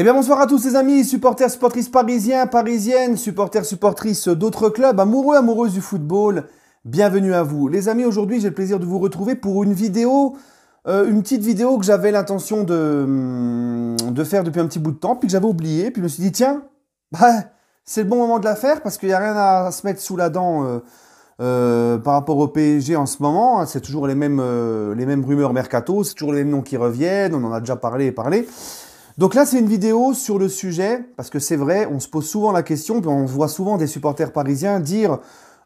Eh bien bonsoir à tous ces amis, supporters, supportrices parisiens, parisiennes, supporters, supportrices d'autres clubs, amoureux, amoureuses du football, bienvenue à vous. Les amis, aujourd'hui j'ai le plaisir de vous retrouver pour une vidéo, euh, une petite vidéo que j'avais l'intention de, hum, de, faire depuis un petit bout de temps, puis que j'avais oublié, puis je me suis dit tiens, bah, c'est le bon moment de la faire parce qu'il n'y a rien à se mettre sous la dent. Euh, euh, par rapport au PSG en ce moment, hein. c'est toujours les mêmes, les mêmes rumeurs mercato, c'est toujours les mêmes noms qui reviennent, on en a déjà parlé et parlé. Donc là, c'est une vidéo sur le sujet, parce que c'est vrai, on se pose souvent la question, on voit souvent des supporters parisiens dire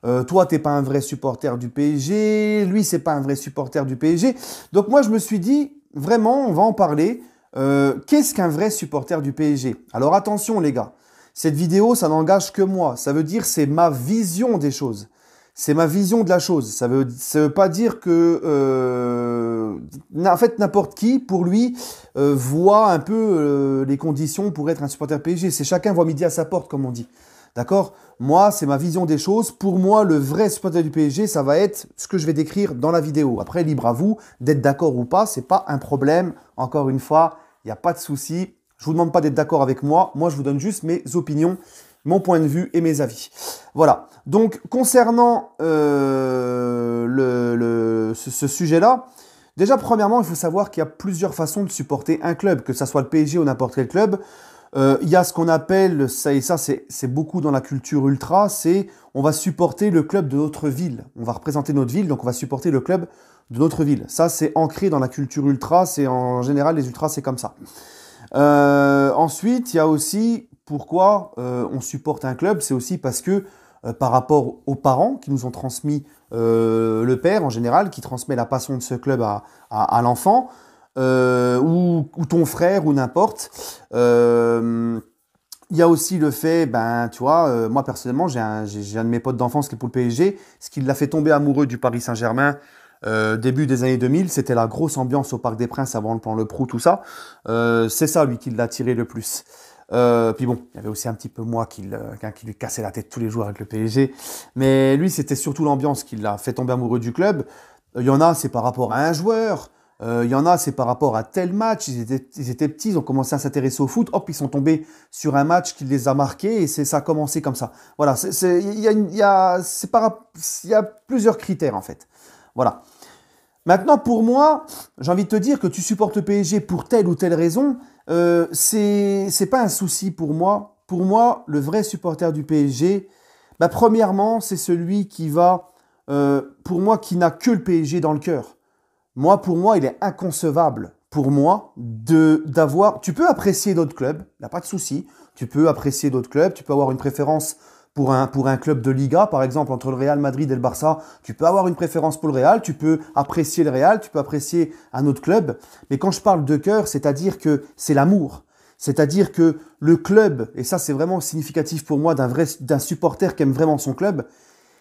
euh, Toi, t'es pas un vrai supporter du PSG, lui, c'est pas un vrai supporter du PSG. Donc moi, je me suis dit Vraiment, on va en parler. Euh, Qu'est-ce qu'un vrai supporter du PSG Alors attention, les gars, cette vidéo, ça n'engage que moi. Ça veut dire c'est ma vision des choses c'est ma vision de la chose. Ça veut, ça veut pas dire que, euh, en fait, n'importe qui, pour lui, euh, voit un peu euh, les conditions pour être un supporter PSG. C'est chacun voit midi à sa porte, comme on dit. D'accord Moi, c'est ma vision des choses. Pour moi, le vrai supporter du PSG, ça va être ce que je vais décrire dans la vidéo. Après, libre à vous d'être d'accord ou pas. C'est pas un problème. Encore une fois, il n'y a pas de souci. Je vous demande pas d'être d'accord avec moi. Moi, je vous donne juste mes opinions mon point de vue et mes avis. Voilà. Donc concernant euh, ce, sujet-là, déjà premièrement, il faut savoir qu'il y a plusieurs façons de supporter un club, que ça soit le PSG ou n'importe quel club. Euh, il y a ce qu'on appelle, ça et ça c'est beaucoup dans la culture ultra, c'est on va supporter le club de notre ville. On va représenter notre ville, donc on va supporter le club de notre ville. Ça c'est ancré dans la culture ultra, c'est en général les ultras c'est comme ça. Euh, ensuite, il y a aussi pourquoi euh, on supporte un club, c'est aussi parce que euh, par rapport aux parents qui nous ont transmis euh, le père en général, qui transmet la passion de ce club à, l'enfant, ou, ton frère, ou n'importe. il y a aussi le fait, ben, tu vois, moi personnellement, j'ai un, de mes potes d'enfance qui est pour le PSG, ce qui l'a fait tomber amoureux du Paris Saint-Germain début des années 2000, c'était la grosse ambiance au Parc des Princes avant le plan Le Prou, tout ça. c'est ça, lui, qui l'a tiré le plus. Euh, puis bon, il y avait aussi un petit peu moi qui, lui cassait la tête tous les jours avec le PSG. Mais lui, c'était surtout l'ambiance qui l'a fait tomber amoureux du club. Euh, il y en a, c'est par rapport à un joueur. Euh, il y en a, c'est par rapport à tel match. Ils étaient, petits, ils ont commencé à s'intéresser au foot. Hop, ils sont tombés sur un match qui les a marqués et c'est ça a commencé comme ça. Voilà, il y a, y a plusieurs critères en fait. Voilà. Maintenant, pour moi, j'ai envie de te dire que tu supportes le PSG pour telle ou telle raison. Euh, c'est pas un souci pour moi. Pour moi, le vrai supporter du PSG, bah, premièrement, c'est celui qui va, euh, pour moi, qui n'a que le PSG dans le cœur. Moi, pour moi, il est inconcevable pour moi de d'avoir. Tu peux apprécier d'autres clubs, il n'y a pas de souci. Tu peux apprécier d'autres clubs, tu peux avoir une préférence pour un, pour un club de Liga, par exemple, entre le Real Madrid et le Barça, tu peux avoir une préférence pour le Real, tu peux apprécier le Real, tu peux apprécier un autre club. Mais quand je parle de cœur, c'est-à-dire que c'est l'amour. C'est-à-dire que le club, et ça c'est vraiment significatif pour moi d'un vrai, d'un supporter qui aime vraiment son club,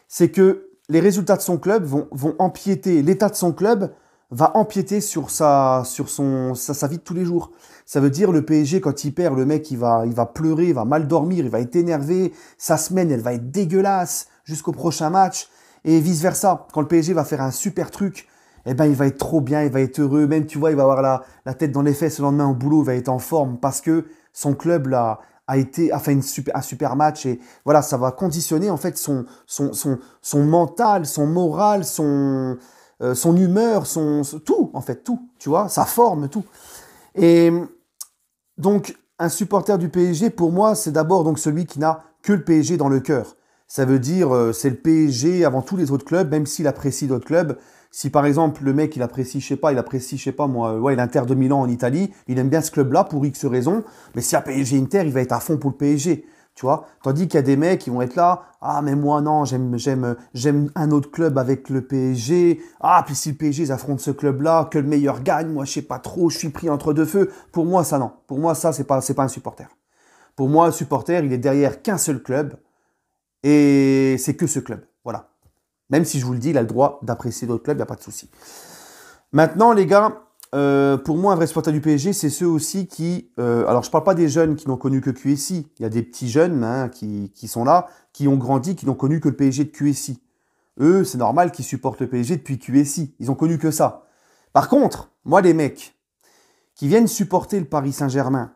c'est que les résultats de son club vont, vont empiéter l'état de son club va empiéter sur sa, sur son, sa, vie de tous les jours. Ça veut dire le PSG quand il perd, le mec il va, il va pleurer, il va mal dormir, il va être énervé. Sa semaine elle va être dégueulasse jusqu'au prochain match et vice versa. Quand le PSG va faire un super truc, eh ben il va être trop bien, il va être heureux. Même tu vois, il va avoir la, tête dans les fesses le lendemain au boulot, il va être en forme parce que son club là a été a fait une super, un super match et voilà ça va conditionner en fait son son son, son mental, son moral, son euh, son humeur, son, tout, en fait, tout, tu vois, sa forme, tout. Et donc, un supporter du PSG, pour moi, c'est d'abord donc celui qui n'a que le PSG dans le cœur. Ça veut dire, euh, c'est le PSG avant tous les autres clubs, même s'il apprécie d'autres clubs. Si par exemple, le mec, il apprécie, je sais pas, il apprécie, je sais pas moi, ouais, l'Inter de Milan en Italie, il aime bien ce club-là pour X raison, mais si à PSG Inter, il va être à fond pour le PSG. Tu vois Tandis qu'il y a des mecs qui vont être là, ah mais moi non, j'aime j'aime un autre club avec le PSG. Ah puis si le PSG ils ce club-là, que le meilleur gagne, moi je sais pas trop, je suis pris entre deux feux. Pour moi ça non. Pour moi ça c'est pas c'est pas un supporter. Pour moi un supporter, il est derrière qu'un seul club et c'est que ce club. Voilà. Même si je vous le dis, il a le droit d'apprécier d'autres clubs, il n'y a pas de souci. Maintenant les gars, euh, pour moi, un vrai supporter du PSG, c'est ceux aussi qui. Euh, alors, je ne parle pas des jeunes qui n'ont connu que QSI. Il y a des petits jeunes hein, qui, sont là, qui ont grandi, qui n'ont connu que le PSG de QSI. Eux, c'est normal qu'ils supportent le PSG depuis QSI. Ils ont connu que ça. Par contre, moi, les mecs qui viennent supporter le Paris Saint-Germain,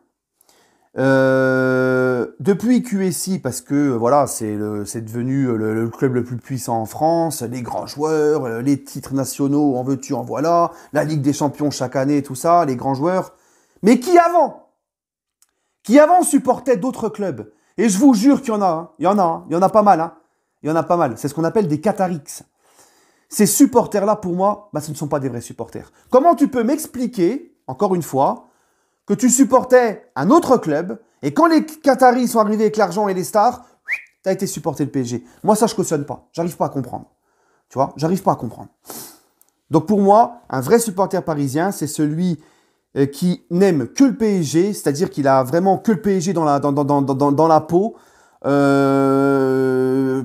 euh, depuis QSI, parce que euh, voilà, c'est devenu euh, le, club le plus puissant en France, les grands joueurs, euh, les titres nationaux, en veux-tu, en voilà, la Ligue des Champions chaque année, tout ça, les grands joueurs. Mais qui avant Qui avant supportait d'autres clubs Et je vous jure qu'il y en a, hein. il y en a, hein. il y en a pas mal, hein. il y en a pas mal. C'est ce qu'on appelle des catarix. Ces supporters-là, pour moi, bah, ce ne sont pas des vrais supporters. Comment tu peux m'expliquer, encore une fois, que tu supportais un autre club et quand les Qataris sont arrivés avec l'argent et les stars, t'as été supporter le PSG. Moi, ça, je cautionne pas. J'arrive pas à comprendre. Tu vois, j'arrive pas à comprendre. Donc pour moi, un vrai supporter parisien, c'est celui euh, qui n'aime que le PSG, c'est-à-dire qu'il a vraiment que le PSG dans la, dans, dans, dans, dans la peau. Euh,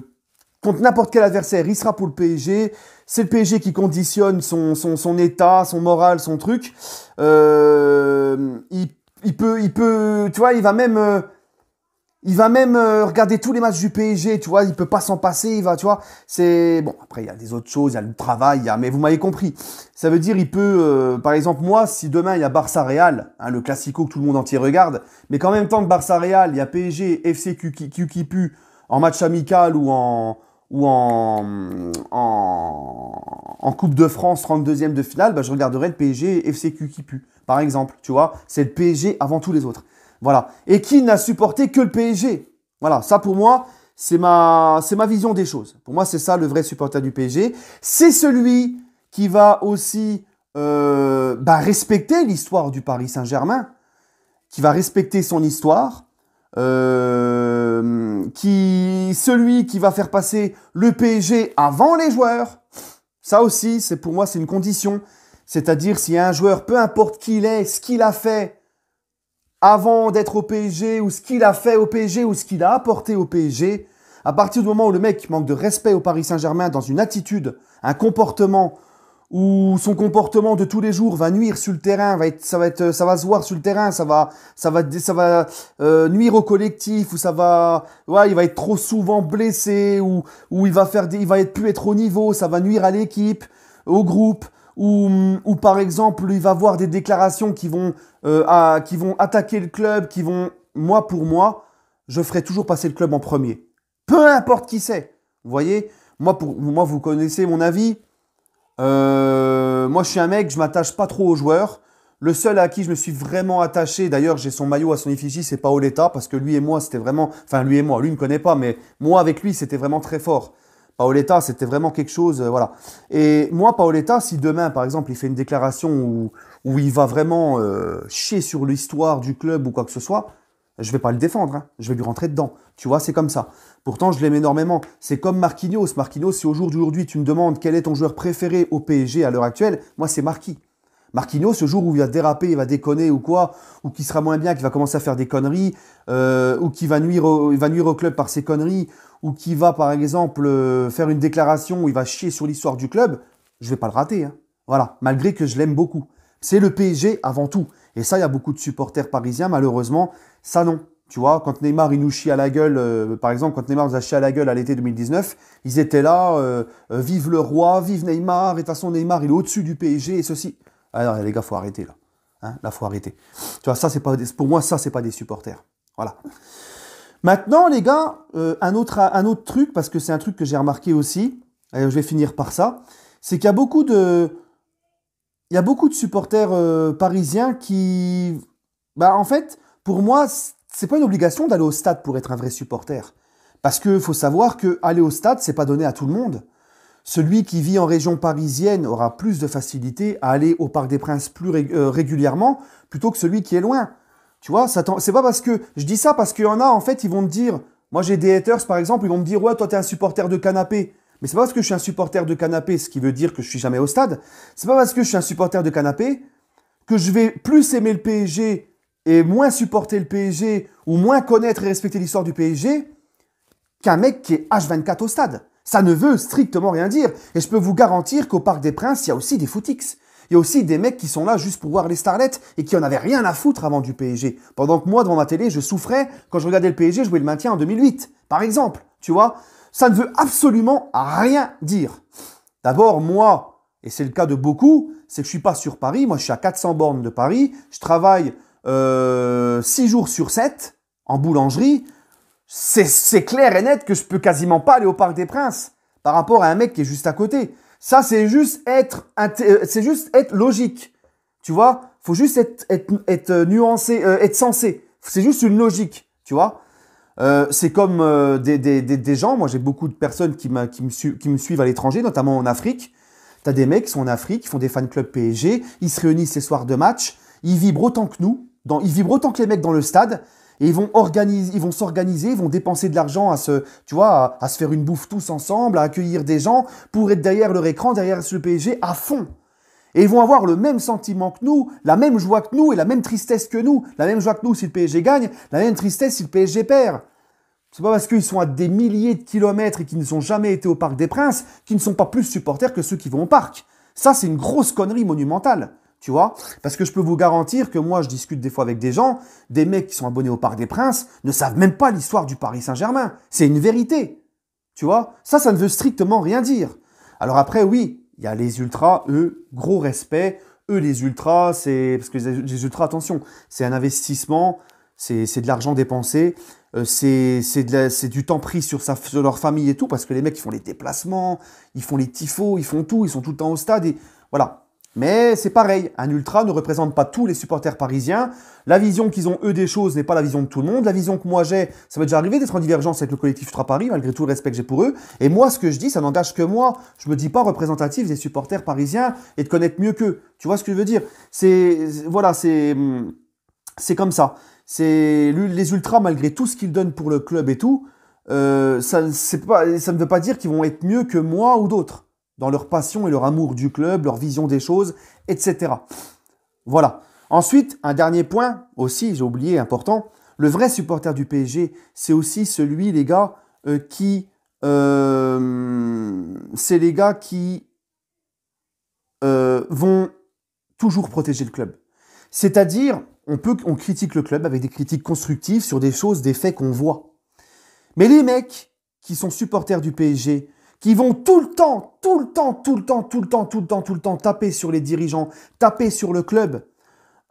contre n'importe quel adversaire, il sera pour le PSG. C'est le PSG qui conditionne son, son, son, état, son moral, son truc. Euh, il il peut, il peut, tu vois, il va même, euh, il va même euh, regarder tous les matchs du PSG, tu vois, il peut pas s'en passer, il va, tu vois, c'est bon. Après, il y a des autres choses, il y a le travail, il mais vous m'avez compris. Ça veut dire, il peut, euh, par exemple, moi, si demain il y a Barça Real, hein, le classico que tout le monde entier regarde, mais qu'en même temps que Barça Real, il y a PSG, FC QQQQ en match amical ou en ou en, en, Coupe de France, 32e de finale, bah, je regarderai le PSG FCQ qui pue, par exemple. Tu vois, c'est le PSG avant tous les autres. Voilà. Et qui n'a supporté que le PSG Voilà, ça pour moi, c'est ma, ma vision des choses. Pour moi, c'est ça le vrai supporter du PSG. C'est celui qui va aussi euh, bah, respecter l'histoire du Paris Saint-Germain, qui va respecter son histoire, euh, qui, celui qui va faire passer le PSG avant les joueurs. Ça aussi, c'est pour moi, c'est une condition. C'est-à-dire, si un joueur, peu importe qui il est, ce qu'il a fait avant d'être au PSG, ou ce qu'il a fait au PSG, ou ce qu'il a apporté au PSG, à partir du moment où le mec manque de respect au Paris Saint-Germain dans une attitude, un comportement, où son comportement de tous les jours va nuire sur le terrain, va être, ça va être, ça va se voir sur le terrain, ça va, ça va, ça va euh, nuire au collectif, ou ça va, ouais, il va être trop souvent blessé, ou, ou il va faire, il va être plus être au niveau, ça va nuire à l'équipe, au groupe, ou, par exemple, il va avoir des déclarations qui vont, euh, qui vont attaquer le club, qui vont, moi pour moi, je ferai toujours passer le club en premier, peu importe qui c'est, vous voyez, moi pour, moi vous connaissez mon avis. Euh, moi, je suis un mec, je m'attache pas trop aux joueurs. Le seul à qui je me suis vraiment attaché, d'ailleurs, j'ai son maillot à son effigie, c'est Paoletta, parce que lui et moi, c'était vraiment, enfin, lui et moi, lui ne me connaît pas, mais moi, avec lui, c'était vraiment très fort. Paoletta, c'était vraiment quelque chose, euh, voilà. Et moi, Paoletta, si demain, par exemple, il fait une déclaration où, il va vraiment euh, chier sur l'histoire du club ou quoi que ce soit, je ne vais pas le défendre, hein. je vais lui rentrer dedans. Tu vois, c'est comme ça. Pourtant, je l'aime énormément. C'est comme Marquinhos. Marquinhos, si au jour d'aujourd'hui, tu me demandes quel est ton joueur préféré au PSG à l'heure actuelle, moi, c'est Marquis. Marquinhos, ce jour où il va déraper, il va déconner ou quoi, ou qui sera moins bien, qui va commencer à faire des conneries, euh, ou qui va nuire, au, va nuire au club par ses conneries, ou qui va, par exemple, euh, faire une déclaration où il va chier sur l'histoire du club, je ne vais pas le rater. Hein. Voilà, malgré que je l'aime beaucoup. C'est le PSG avant tout. Et ça, il y a beaucoup de supporters parisiens, malheureusement, ça non. Tu vois, quand Neymar, il nous chie à la gueule, euh, par exemple, quand Neymar nous a chié à la gueule à l'été 2019, ils étaient là, euh, euh, vive le roi, vive Neymar, et de toute façon, Neymar, il est au-dessus du PSG, et ceci. Alors, ah les gars, faut arrêter, là. Hein, il faut arrêter. Tu vois, ça, c'est pas, pour moi, ça, c'est pas des supporters. Voilà. Maintenant, les gars, un, autre, un autre truc, parce que c'est un truc que j'ai remarqué aussi, je vais finir par ça, c'est qu'il y a beaucoup de, il y a beaucoup de supporters euh, parisiens qui. Bah, en fait, pour moi, c'est pas une obligation d'aller au stade pour être un vrai supporter. Parce qu'il faut savoir que aller au stade, c'est pas donné à tout le monde. Celui qui vit en région parisienne aura plus de facilité à aller au Parc des Princes plus euh, régulièrement plutôt que celui qui est loin. Tu vois, c'est pas parce que je dis ça parce qu'il y en a en fait, ils vont me dire, moi j'ai des haters par exemple, ils vont me dire ouais toi t'es un supporter de canapé. Mais c'est pas parce que je suis un supporter de canapé, ce qui veut dire que je suis jamais au stade. C'est pas parce que je suis un supporter de canapé que je vais plus aimer le PSG et moins supporter le PSG ou moins connaître et respecter l'histoire du PSG qu'un mec qui est H24 au stade. Ça ne veut strictement rien dire. Et je peux vous garantir qu'au Parc des Princes, il y a aussi des footix. Il y a aussi des mecs qui sont là juste pour voir les starlets et qui en avaient rien à foutre avant du PSG. Pendant que moi, devant ma télé, je souffrais quand je regardais le PSG jouer le maintien en 2008, par exemple. Tu vois ça ne veut absolument rien dire. D'abord, moi, et c'est le cas de beaucoup, c'est que je suis pas sur Paris, moi je suis à 400 bornes de Paris, je travaille euh, 6 jours sur 7 en boulangerie, c'est clair et net que je peux quasiment pas aller au Parc des Princes par rapport à un mec qui est juste à côté. Ça, c'est juste être, euh, c'est juste être logique. Tu vois, faut juste être, être, euh, nuancé, euh, être sensé. C'est juste une logique, tu vois. Euh, c'est comme euh, des, gens, moi j'ai beaucoup de personnes qui, me, suivent à l'étranger, notamment en Afrique. Tu des mecs qui sont en Afrique, qui font des fan clubs PSG, ils se réunissent les soirs de match, ils vibrent autant que nous, ils vibrent autant que les mecs dans le stade, et ils vont ils s'organiser, ils vont dépenser de l'argent à se, à, se faire une bouffe tous ensemble, à accueillir des gens pour être derrière leur écran, derrière ce PSG à fond. Et ils vont avoir le même sentiment que nous, la même joie que nous et la même tristesse que nous. La même joie que nous si le PSG gagne, la même tristesse si le PSG perd. C'est pas parce qu'ils sont à des milliers de kilomètres et qu'ils ne sont jamais été au Parc des Princes qu'ils ne sont pas plus supporters que ceux qui vont au parc. Ça, c'est une grosse connerie monumentale. Tu vois Parce que je peux vous garantir que moi, je discute des fois avec des gens, des mecs qui sont abonnés au Parc des Princes ne savent même pas l'histoire du Paris Saint-Germain. C'est une vérité. Tu vois Ça, ça ne veut strictement rien dire. Alors après, oui, il y a les ultras, eux, gros respect. Eux, les ultras, c'est. Parce que les ultras, attention, c'est un investissement, c'est de l'argent dépensé, euh, c'est du temps pris sur, sa, leur famille et tout, parce que les mecs, ils font les déplacements, ils font les tifos, ils font tout, ils sont tout le temps au stade. Et voilà, mais c'est pareil, un ultra ne représente pas tous les supporters parisiens. La vision qu'ils ont eux des choses n'est pas la vision de tout le monde. La vision que moi j'ai, ça m'est déjà arrivé d'être en divergence avec le collectif Ultra Paris, malgré tout le respect que j'ai pour eux. Et moi, ce que je dis, ça n'engage que moi. Je me dis pas représentatif des supporters parisiens et de connaître mieux qu'eux. Tu vois ce que je veux dire C'est voilà, c'est hmm, c'est comme ça. C'est les ultras, malgré tout ce qu'ils donnent pour le club et tout, euh, pas, ça ne veut pas dire qu'ils vont être mieux que moi ou d'autres dans leur passion et leur amour du club, leur vision des choses, etc. Voilà. Ensuite, un dernier point, aussi, j'ai oublié, important, le vrai supporter du PSG, c'est aussi celui, les gars, euh, qui... Euh, c'est les gars qui euh, vont toujours protéger le club. C'est-à-dire, on peut, on critique le club avec des critiques constructives sur des choses, des faits qu'on voit. Mais les mecs qui sont supporters du PSG, qui vont tout le temps, tout le temps, tout le temps, tout le temps, tout le temps, tout le temps taper sur les dirigeants, taper sur le club,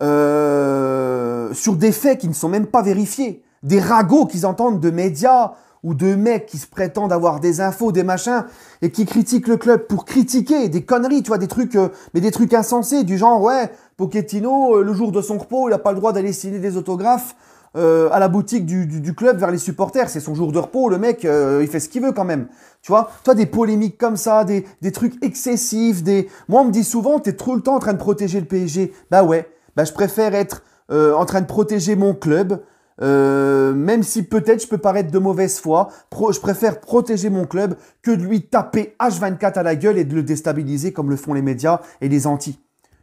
euh, sur des faits qui ne sont même pas vérifiés, des ragots qu'ils entendent de médias ou de mecs qui se prétendent avoir des infos, des machins, et qui critiquent le club pour critiquer des conneries, tu vois, des trucs, euh, mais des trucs insensés, du genre, ouais, Pochettino, euh, le jour de son repos, il n'a pas le droit d'aller signer des autographes euh, à la boutique du, club vers les supporters. C'est son jour de repos, le mec, euh, il fait ce qu'il veut quand même. Tu vois, toi, des polémiques comme ça, des, trucs excessifs, des... Moi, on me dit souvent, t'es trop le temps en train de protéger le PSG. Bah ouais, bah je préfère être euh, en train de protéger mon club, même si peut-être je peux paraître de mauvaise foi, je préfère protéger mon club que de lui taper H24 à la gueule et de le déstabiliser comme le font les médias et les anti.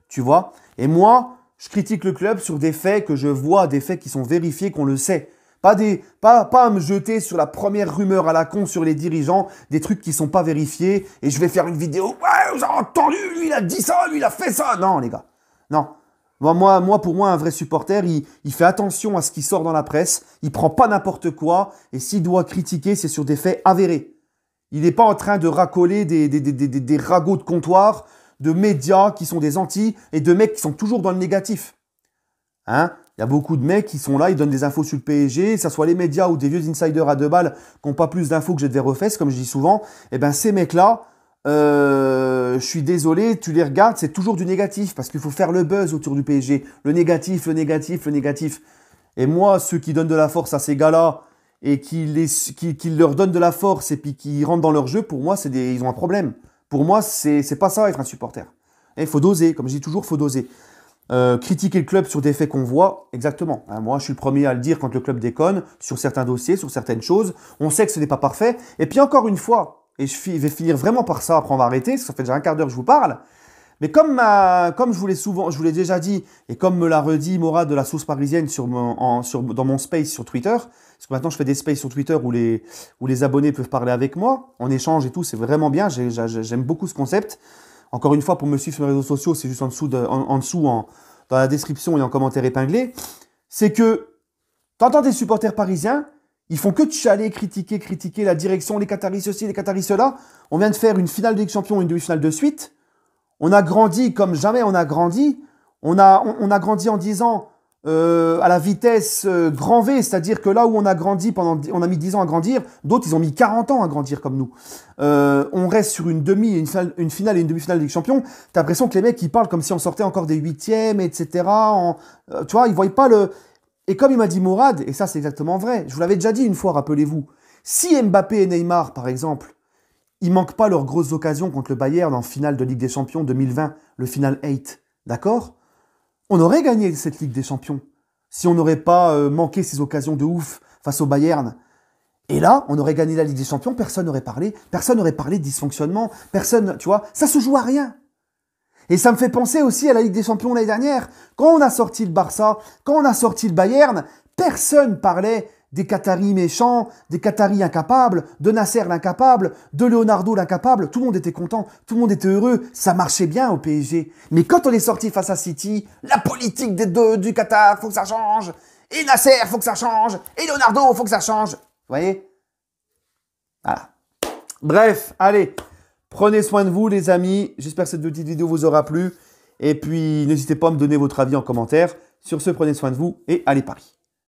Tu vois Et moi, je critique le club sur des faits que je vois, des faits qui sont vérifiés, qu'on le sait. Pas, des, pas, pas à me jeter sur la première rumeur à la con sur les dirigeants, des trucs qui sont pas vérifiés, et je vais faire une vidéo. Ouais, vous avez entendu, lui il a dit ça, lui il a fait ça. Non, les gars. Non. Moi, moi, pour moi, un vrai supporter, il, fait attention à ce qui sort dans la presse, il prend pas n'importe quoi, et s'il doit critiquer, c'est sur des faits avérés. Il n'est pas en train de racoler des, des, des, ragots de comptoir de médias qui sont des anti et de mecs qui sont toujours dans le négatif. Hein il y a beaucoup de mecs qui sont là, ils donnent des infos sur le PSG, ça ce soit les médias ou des vieux insiders à deux balles qui n'ont pas plus d'infos que j'ai de fesses comme je dis souvent. Et eh ben ces mecs-là, euh, je suis désolé, tu les regardes, c'est toujours du négatif parce qu'il faut faire le buzz autour du PSG. Le négatif, le négatif, le négatif. Et moi, ceux qui donnent de la force à ces gars-là et qui, les, qui, leur donnent de la force et puis qui rentrent dans leur jeu, pour moi, c'est des ils ont un problème. Pour moi, c'est n'est pas ça être un supporter. Il faut doser, comme je dis toujours, faut doser. Euh, critiquer le club sur des faits qu'on voit, exactement. Hein, moi, je suis le premier à le dire quand le club déconne sur certains dossiers, sur certaines choses. On sait que ce n'est pas parfait. Et puis encore une fois, et je vais finir vraiment par ça, après on va arrêter, ça fait déjà un quart d'heure que je vous parle, mais comme, ma, comme je vous l'ai souvent, je vous l'ai déjà dit, et comme me l'a redit Mora de la source parisienne sur dans mon space sur Twitter, parce que maintenant je fais des spaces sur Twitter où les, où les abonnés peuvent parler avec moi, en échange et tout, c'est vraiment bien, j'aime beaucoup ce concept. Encore une fois, pour me suivre sur les réseaux sociaux, c'est juste en dessous, de, en, dessous en, dans la description et en commentaire épinglé, c'est que t'entends des supporters parisiens, ils font que chialer, critiquer, critiquer la direction, les Qataris ceci, les Qataris cela. On vient de faire une finale des champions Champion, une demi-finale de suite. On a grandi comme jamais on a grandi. On a, on, a grandi en dix ans euh, à la vitesse euh, grand V, c'est-à-dire que là où on a grandi pendant, on a mis 10 ans à grandir, d'autres ils ont mis 40 ans à grandir comme nous. Euh, on reste sur une demi, une finale, une et une demi-finale des champions. Champion. T'as l'impression que les mecs ils parlent comme si on sortait encore des huitièmes, etc. En, tu vois, ils voient pas le. Et comme il m'a dit Mourad, et ça c'est exactement vrai, je vous l'avais déjà dit une fois, rappelez-vous, si Mbappé et Neymar par exemple ils manquent pas leurs grosses occasions contre le Bayern en finale de Ligue des Champions 2020, le final 8. D'accord On aurait gagné cette Ligue des Champions si on n'aurait pas euh, manqué ces occasions de ouf face au Bayern. Et là, on aurait gagné la Ligue des Champions, personne n'aurait parlé, personne n'aurait parlé de dysfonctionnement, personne, tu vois, ça se joue à rien. Et ça me fait penser aussi à la Ligue des Champions l'année dernière. Quand on a sorti le Barça, quand on a sorti le Bayern, personne parlait des Qataris méchants, des Qataris incapables, de Nasser l'incapable, de Leonardo l'incapable, tout le monde était content, tout le monde était heureux, ça marchait bien au PSG. Mais quand on est sorti face à City, la politique des deux du Qatar, faut que ça change, et Nasser, faut que ça change, et Leonardo, faut que ça change. Vous voyez Voilà. Bref, allez, prenez soin de vous les amis, j'espère que cette petite vidéo vous aura plu, et puis n'hésitez pas à me donner votre avis en commentaire. Sur ce, prenez soin de vous et allez Paris.